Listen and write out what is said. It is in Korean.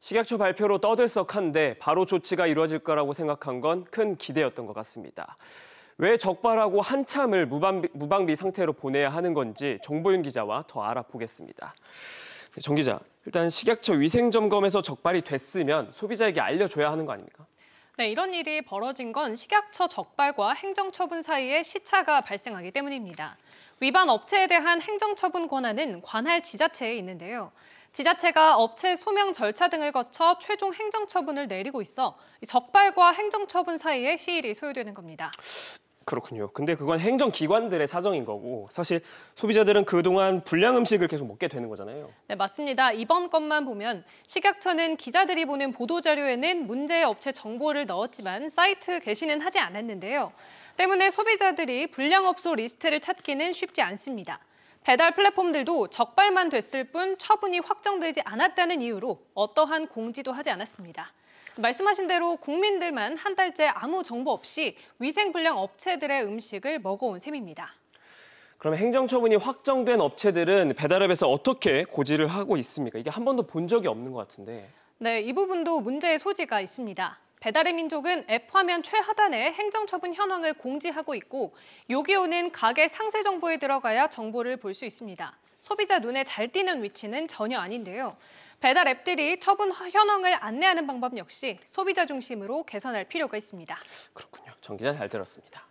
식약처 발표로 떠들썩한데 바로 조치가 이루어질 거라고 생각한 건 큰 기대였던 것 같습니다. 왜 적발하고 한참을 무방비, 무방비 상태로 보내야 하는 건지 정보윤 기자와 더 알아보겠습니다. 네, 정 기자, 일단 식약처 위생점검에서 적발이 됐으면 소비자에게 알려줘야 하는 거 아닙니까? 네, 이런 일이 벌어진 건 식약처 적발과 행정처분 사이의 시차가 발생하기 때문입니다. 위반 업체에 대한 행정처분 권한은 관할 지자체에 있는데요. 지자체가 업체 소명 절차 등을 거쳐 최종 행정처분을 내리고 있어 적발과 행정처분 사이의 시일이 소요되는 겁니다. 그렇군요. 근데 그건 행정기관들의 사정인 거고 사실 소비자들은 그동안 불량 음식을 계속 먹게 되는 거잖아요. 네, 맞습니다. 이번 것만 보면 식약처는 기자들이 보는 보도자료에는 문제의 업체 정보를 넣었지만 사이트 게시는 하지 않았는데요. 때문에 소비자들이 불량업소 리스트를 찾기는 쉽지 않습니다. 배달 플랫폼들도 적발만 됐을 뿐 처분이 확정되지 않았다는 이유로 어떠한 공지도 하지 않았습니다. 말씀하신 대로 국민들만 한 달째 아무 정보 없이 위생불량 업체들의 음식을 먹어온 셈입니다. 그럼 행정처분이 확정된 업체들은 배달앱에서 어떻게 고지를 하고 있습니까? 이게 한 번도 본 적이 없는 것 같은데. 네, 이 부분도 문제의 소지가 있습니다. 배달의 민족은 앱 화면 최하단에 행정처분 현황을 공지하고 있고 요기오는 가게 상세 정보에 들어가야 정보를 볼 수 있습니다. 소비자 눈에 잘 띄는 위치는 전혀 아닌데요. 배달 앱들이 처분 현황을 안내하는 방법 역시 소비자 중심으로 개선할 필요가 있습니다. 그렇군요. 정 기자 잘 들었습니다.